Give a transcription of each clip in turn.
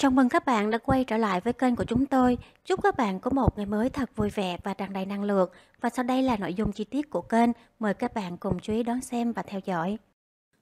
Chào mừng các bạn đã quay trở lại với kênh của chúng tôi. Chúc các bạn có một ngày mới thật vui vẻ và tràn đầy năng lượng. Và sau đây là nội dung chi tiết của kênh. Mời các bạn cùng chú ý đón xem và theo dõi.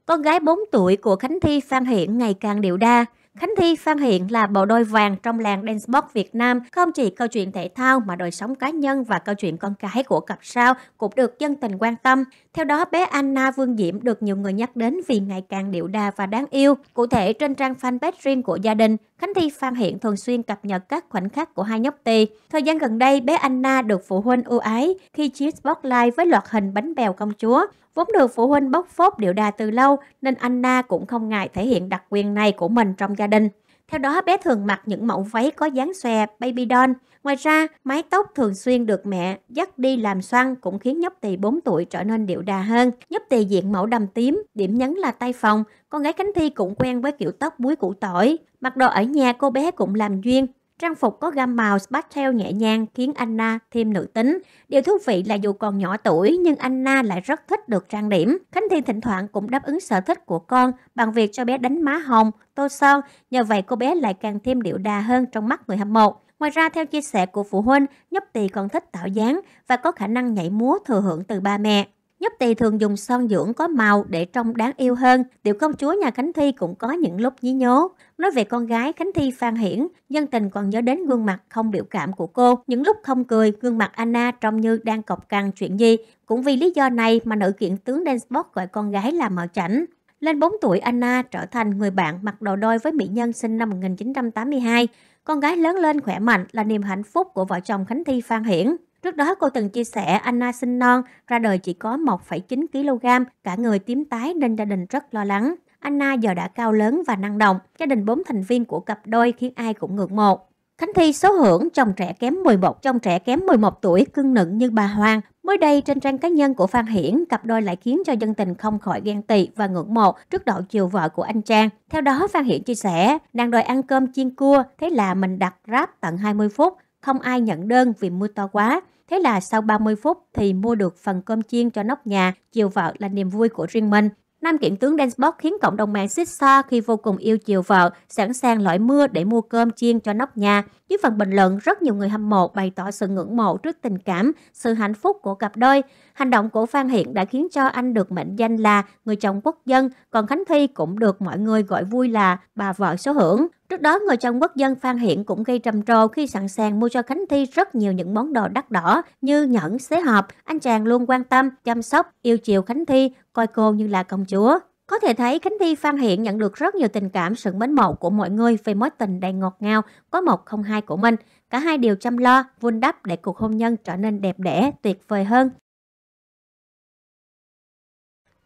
Con gái 4 tuổi của Khánh Thi Phan Hiển ngày càng điệu đa. Khánh Thi Phan Hiện là bộ đôi vàng trong làng Dancebox Việt Nam. Không chỉ câu chuyện thể thao mà đời sống cá nhân và câu chuyện con cái của cặp sao cũng được dân tình quan tâm. Theo đó, bé Anna Vương Diễm được nhiều người nhắc đến vì ngày càng điệu đà và đáng yêu. Cụ thể, trên trang fanpage riêng của gia đình, Khánh Thi Phan Hiện thường xuyên cập nhật các khoảnh khắc của hai nhóc tì. Thời gian gần đây, bé Anna được phụ huynh ưu ái khi chia spotlight với loạt hình bánh bèo công chúa. Vốn được phụ huynh bóc phốt điệu đà từ lâu nên Anna cũng không ngại thể hiện đặc quyền này của mình trong gia đình. Theo đó, bé thường mặc những mẫu váy có dáng xòe, baby doll. Ngoài ra, mái tóc thường xuyên được mẹ dắt đi làm xoăn cũng khiến nhóc tỳ 4 tuổi trở nên điệu đà hơn. Nhóc tỳ diện mẫu đầm tím, điểm nhấn là tay phòng. Con gái Khánh Thi cũng quen với kiểu tóc búi củ tỏi. Mặc đồ ở nhà cô bé cũng làm duyên, Trang phục có gam màu pastel nhẹ nhàng khiến Anna thêm nữ tính. Điều thú vị là dù còn nhỏ tuổi nhưng Anna lại rất thích được trang điểm. Khánh Thiên thỉnh thoảng cũng đáp ứng sở thích của con bằng việc cho bé đánh má hồng, tô son. Nhờ vậy cô bé lại càng thêm điệu đà hơn trong mắt người hâm mộ. Ngoài ra, theo chia sẻ của phụ huynh, nhóc tỳ còn thích tạo dáng và có khả năng nhảy múa thừa hưởng từ ba mẹ. Nhấp tỳ thường dùng son dưỡng có màu để trông đáng yêu hơn. Tiểu công chúa nhà Khánh Thi cũng có những lúc nhí nhố. Nói về con gái Khánh Thi Phan Hiển, nhân tình còn nhớ đến gương mặt không biểu cảm của cô. Những lúc không cười, gương mặt Anna trông như đang cọc cằn chuyện gì. Cũng vì lý do này mà nữ kiện tướng Dansport gọi con gái là mạo chảnh. Lên 4 tuổi, Anna trở thành người bạn mặc đồ đôi với mỹ nhân sinh năm 1982. Con gái lớn lên khỏe mạnh là niềm hạnh phúc của vợ chồng Khánh Thi Phan Hiển. Trước đó, cô từng chia sẻ Anna sinh non, ra đời chỉ có 1,9 kg, cả người tím tái nên gia đình rất lo lắng. Anna giờ đã cao lớn và năng động, gia đình 4 thành viên của cặp đôi khiến ai cũng ngưỡng mộ. Khánh Thi số hưởng chồng trẻ kém 11, chồng trẻ kém 11 tuổi cưng nựng như bà Hoàng. Mới đây trên trang cá nhân của Phan Hiển, cặp đôi lại khiến cho dân tình không khỏi ghen tị và ngưỡng mộ trước độ chiều vợ của anh Trang. Theo đó Phan Hiển chia sẻ, nàng đòi ăn cơm chiên cua, thế là mình đặt ráp tận 20 phút, không ai nhận đơn vì mưa to quá. Thế là sau 30 phút thì mua được phần cơm chiên cho nóc nhà, chiều vợ là niềm vui của riêng mình. Nam kiện tướng Densbok khiến cộng đồng mạng xích xa khi vô cùng yêu chiều vợ, sẵn sàng lõi mưa để mua cơm chiên cho nóc nhà. Dưới phần bình luận, rất nhiều người hâm mộ bày tỏ sự ngưỡng mộ trước tình cảm, sự hạnh phúc của cặp đôi. Hành động của Phan Hiện đã khiến cho anh được mệnh danh là người chồng quốc dân, còn Khánh Thi cũng được mọi người gọi vui là bà vợ số hưởng. Trước đó, người chồng quốc dân Phan Hiện cũng gây trầm trồ khi sẵn sàng mua cho Khánh Thi rất nhiều những món đồ đắt đỏ như nhẫn, xế hộp. Anh chàng luôn quan tâm, chăm sóc, yêu chiều Khánh Thi, coi cô như là công chúa. Có thể thấy Khánh Thi Phan Hiện nhận được rất nhiều tình cảm sự mến mộ của mọi người về mối tình đầy ngọt ngào có một không hai của mình. Cả hai đều chăm lo, vun đắp để cuộc hôn nhân trở nên đẹp đẽ, tuyệt vời hơn.